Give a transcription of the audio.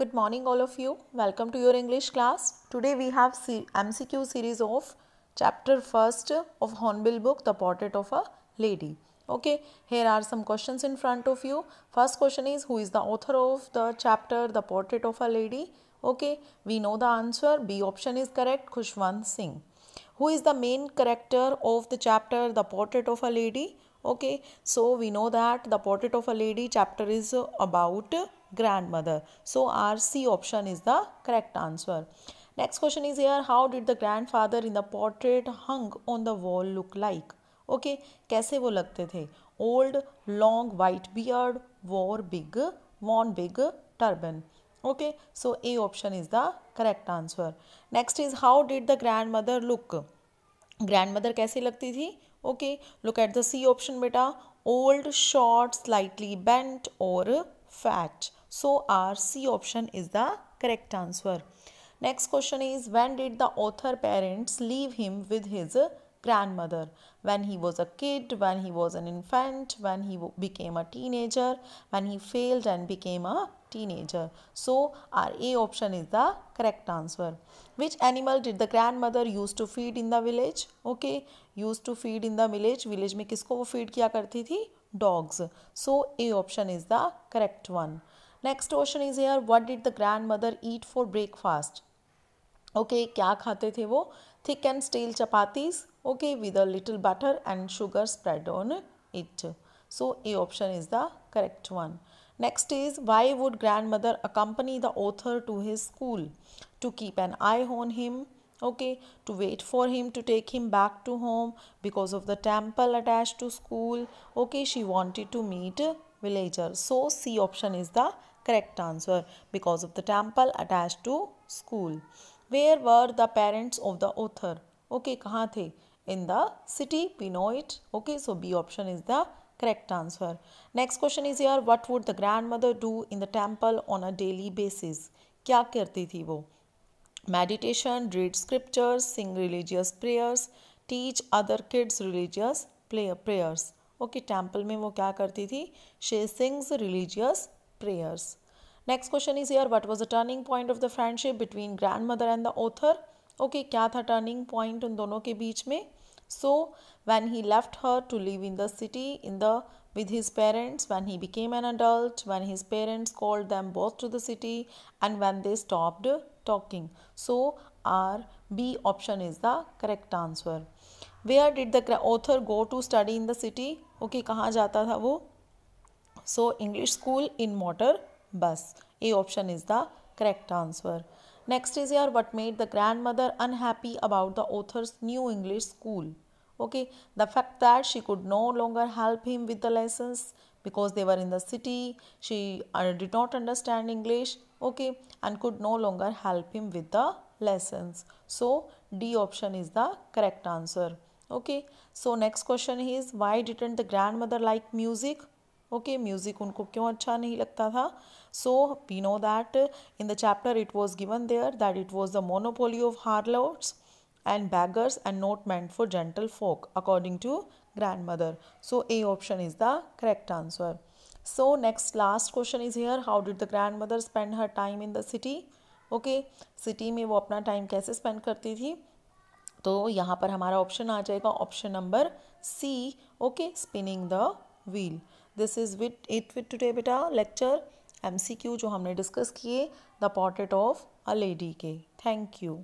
Good morning all of you. Welcome to your English class. Today we have MCQ series of chapter 1st of Hornbill book The Portrait of a Lady. Okay, here are some questions in front of you. First question is who is the author of the chapter The Portrait of a Lady? Okay, we know the answer. B option is correct. Khushwant Singh. Who is the main character of the chapter The Portrait of a Lady? Okay, so we know that The Portrait of a Lady chapter is about grandmother. So our C option is the correct answer. Next question is here how did the grandfather in the portrait hung on the wall look like? okay, kaise wo lagte the old long white beard wore big worn big turban okay so a option is the correct answer next is how did the grandmother look grandmother kaise lagti thi okay look at the c option beta old short slightly bent or fat So our C option is the correct answer. Next question is when did the author parents leave him with his grandmother? When he was a kid, when he was an infant, when he became a teenager, when he failed and became a teenager. So our A option is the correct answer. Which animal did the grandmother used to feed in the village? Okay, used to feed in the village. Village में किसको वो feed किया करती थी? Dogs. So A option is the correct one. Next question is here. What did the grandmother eat for breakfast? Okay, okay क्या खाते थे वो thick and stale chapatis okay with a little butter and sugar spread on it so A option is the correct one Next is why would grandmother accompany the author to his school? To keep an eye on him, okay, to wait for him to take him back to home because of the temple attached to school. Okay, she wanted to meet villager. So C option is the correct answer because of the temple attached to school. Where were the parents of the author? Okay, kahan the In the city, we know it. Okay, so B option is the correct answer. Next question is here, what would the grandmother do in the temple on a daily basis? kya karti thi wo Meditation, read scriptures, sing religious prayers, teach other kids religious prayers. Okay okay, temple में वो क्या करती थी she sings religious prayers next question is here what was the turning point of the friendship between grand mother and the author okay क्या था turning point उन दोनों के बीच में so when he left her to live in the city in the with his parents when he became an adult when his parents called them both to the city and when they stopped talking so our B option is the correct answer where did the author go to study in the city okay कहाँ जाता था वो so English school in motor bus. A option is the correct answer. Next is here what made the grandmother unhappy about the author's new English school. Okay, the fact that she could no longer help him with the lessons because they were in the city, she uh, did not understand English, okay, and could no longer help him with the lessons. So, D option is the correct answer. Okay, so next question is why didn't the grandmother like music? Okay music उनको क्यों अच्छा नहीं लगता था so we know that in the chapter it was given there that it was the monopoly of harlots and beggars and not meant for gentle folk according to grand mother so A option is the correct answer so next last question is here how did the grand mother spend her time in the city okay city में वो अपना time कैसे spend करती थी तो यहाँ पर हमारा ऑप्शन आ जाएगा option number C okay spinning the wheel this is with it with today बेटा लेक्चर एमसीक्यू जो हमने डिस्कस किए the portrait of a lady के थैंक यू